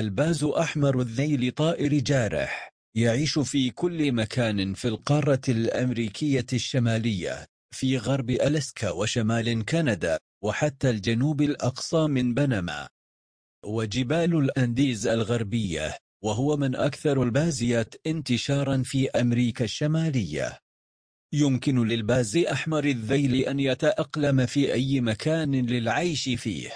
الباز أحمر الذيل طائر جارح يعيش في كل مكان في القارة الأمريكية الشمالية في غرب ألاسكا وشمال كندا وحتى الجنوب الأقصى من بنما وجبال الأنديز الغربية وهو من أكثر البازيات انتشارا في أمريكا الشمالية يمكن للباز أحمر الذيل أن يتأقلم في أي مكان للعيش فيه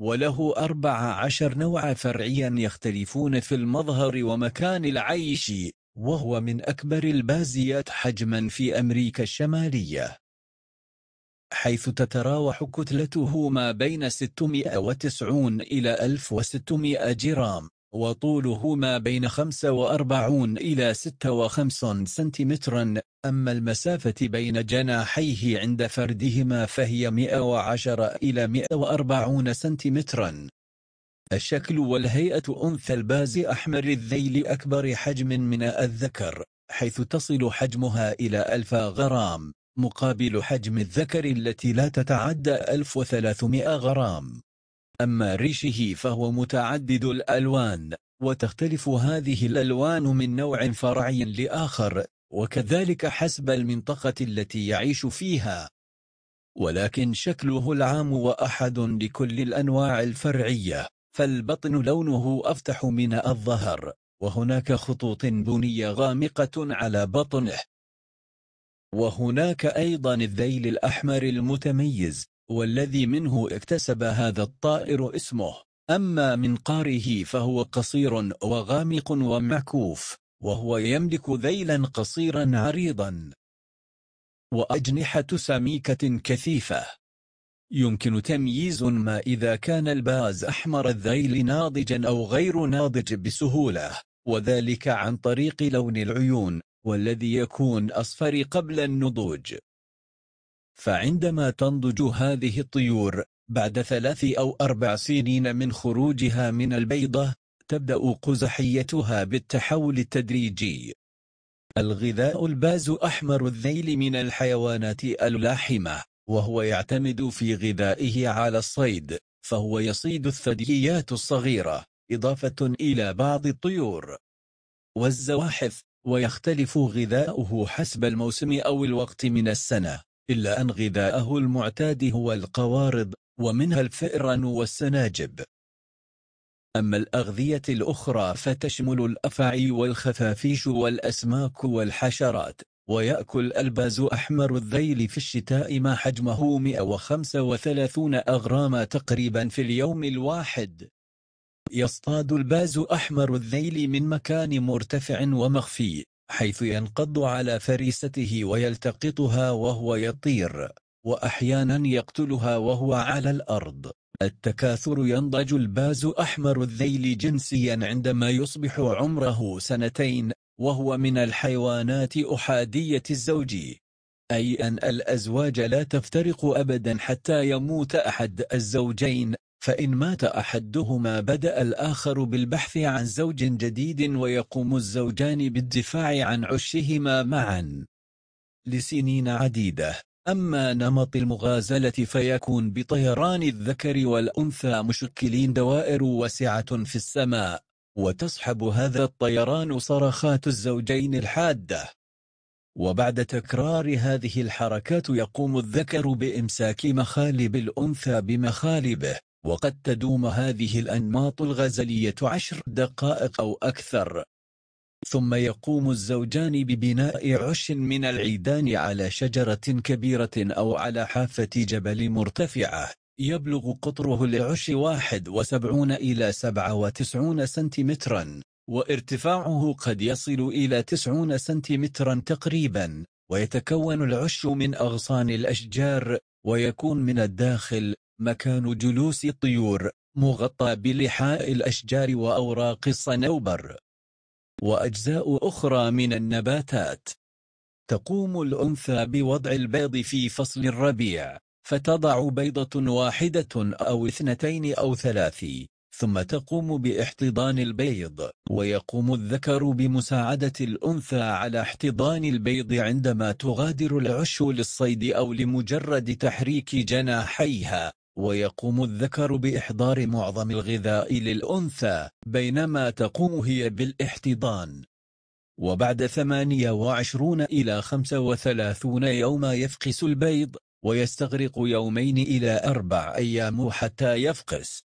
وله أربع عشر نوع فرعيا يختلفون في المظهر ومكان العيش وهو من أكبر البازيات حجما في أمريكا الشمالية حيث تتراوح كتلته ما بين 690 إلى 1600 جرام وطوله ما بين 45 إلى 56 سنتيمترا أما المسافة بين جناحيه عند فردهما فهي 110 إلى 140 سنتيمترا الشكل والهيئة أنثى الباز أحمر الذيل أكبر حجم من الذكر حيث تصل حجمها إلى 1000 غرام مقابل حجم الذكر التي لا تتعدى 1300 غرام أما ريشه فهو متعدد الألوان وتختلف هذه الألوان من نوع فرعي لآخر وكذلك حسب المنطقة التي يعيش فيها ولكن شكله العام وأحد لكل الأنواع الفرعية فالبطن لونه أفتح من الظهر وهناك خطوط بنية غامقة على بطنه وهناك أيضا الذيل الأحمر المتميز والذي منه اكتسب هذا الطائر اسمه أما منقاره فهو قصير وغامق ومعكوف وهو يملك ذيلا قصيرا عريضا وأجنحة سميكة كثيفة يمكن تمييز ما إذا كان الباز أحمر الذيل ناضجا أو غير ناضج بسهولة وذلك عن طريق لون العيون والذي يكون أصفر قبل النضوج فعندما تنضج هذه الطيور بعد ثلاث أو أربع سنين من خروجها من البيضة تبدأ قزحيتها بالتحول التدريجي الغذاء الباز أحمر الذيل من الحيوانات اللاحمة وهو يعتمد في غذائه على الصيد فهو يصيد الثدييات الصغيرة إضافة إلى بعض الطيور والزواحف ويختلف غذاؤه حسب الموسم أو الوقت من السنة إلا أن غذاءه المعتاد هو القوارض ومنها الفئران والسناجب أما الأغذية الأخرى فتشمل الأفعي والخفافيش والأسماك والحشرات ويأكل الباز أحمر الذيل في الشتاء ما حجمه 135 أغرام تقريبا في اليوم الواحد يصطاد الباز أحمر الذيل من مكان مرتفع ومخفي حيث ينقض على فريسته ويلتقطها وهو يطير وأحيانا يقتلها وهو على الأرض التكاثر ينضج الباز أحمر الذيل جنسيا عندما يصبح عمره سنتين وهو من الحيوانات أحادية الزوج أي أن الأزواج لا تفترق أبدا حتى يموت أحد الزوجين فإن مات أحدهما بدأ الآخر بالبحث عن زوج جديد ويقوم الزوجان بالدفاع عن عشهما معا لسنين عديدة أما نمط المغازلة فيكون بطيران الذكر والأنثى مشكلين دوائر واسعة في السماء وتصحب هذا الطيران صرخات الزوجين الحادة وبعد تكرار هذه الحركات يقوم الذكر بإمساك مخالب الأنثى بمخالبه وقد تدوم هذه الأنماط الغزلية عشر دقائق أو أكثر ثم يقوم الزوجان ببناء عش من العيدان على شجرة كبيرة أو على حافة جبل مرتفعة يبلغ قطره العش 71 إلى 97 سنتيمترا وارتفاعه قد يصل إلى 90 سنتيمترا تقريبا ويتكون العش من أغصان الأشجار ويكون من الداخل مكان جلوس الطيور مغطى بلحاء الأشجار وأوراق الصنوبر وأجزاء أخرى من النباتات تقوم الأنثى بوضع البيض في فصل الربيع فتضع بيضة واحدة أو اثنتين أو ثلاث ثم تقوم باحتضان البيض ويقوم الذكر بمساعدة الأنثى على احتضان البيض عندما تغادر العش للصيد أو لمجرد تحريك جناحيها ويقوم الذكر بإحضار معظم الغذاء للأنثى بينما تقوم هي بالاحتضان وبعد 28 إلى 35 يوم يفقس البيض ويستغرق يومين إلى أربع أيام حتى يفقس